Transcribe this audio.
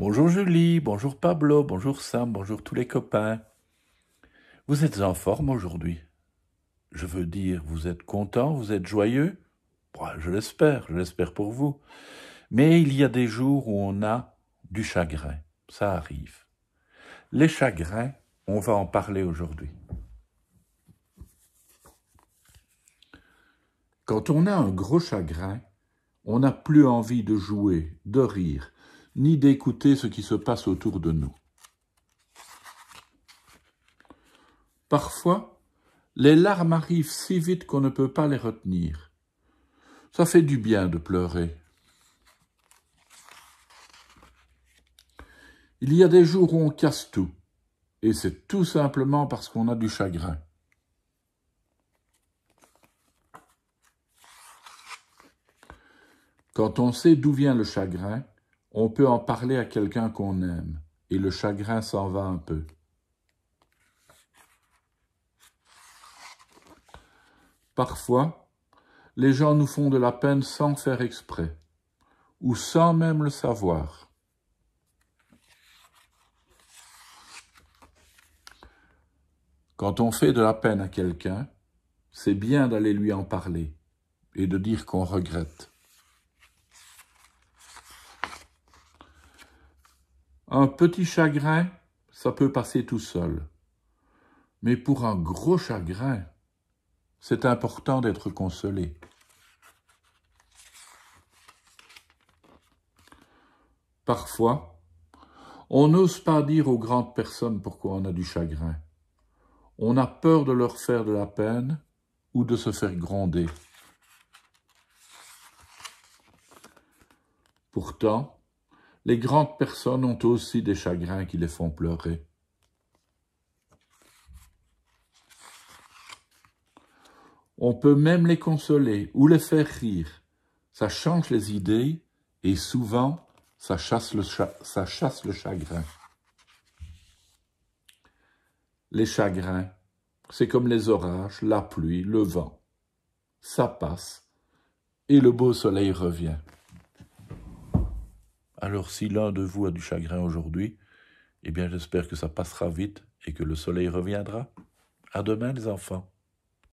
Bonjour Julie, bonjour Pablo, bonjour Sam, bonjour tous les copains. Vous êtes en forme aujourd'hui. Je veux dire, vous êtes content, vous êtes joyeux bah, Je l'espère, je l'espère pour vous. Mais il y a des jours où on a du chagrin, ça arrive. Les chagrins, on va en parler aujourd'hui. Quand on a un gros chagrin, on n'a plus envie de jouer, de rire, ni d'écouter ce qui se passe autour de nous. Parfois, les larmes arrivent si vite qu'on ne peut pas les retenir. Ça fait du bien de pleurer. Il y a des jours où on casse tout, et c'est tout simplement parce qu'on a du chagrin. Quand on sait d'où vient le chagrin, on peut en parler à quelqu'un qu'on aime et le chagrin s'en va un peu. Parfois, les gens nous font de la peine sans faire exprès ou sans même le savoir. Quand on fait de la peine à quelqu'un, c'est bien d'aller lui en parler et de dire qu'on regrette. Un petit chagrin, ça peut passer tout seul. Mais pour un gros chagrin, c'est important d'être consolé. Parfois, on n'ose pas dire aux grandes personnes pourquoi on a du chagrin. On a peur de leur faire de la peine ou de se faire gronder. Pourtant, les grandes personnes ont aussi des chagrins qui les font pleurer. On peut même les consoler ou les faire rire. Ça change les idées et souvent, ça chasse le, chagrin. Les chagrins, c'est comme les orages, la pluie, le vent. Ça passe et le beau soleil revient. Alors si l'un de vous a du chagrin aujourd'hui, eh bien j'espère que ça passera vite et que le soleil reviendra. À demain les enfants.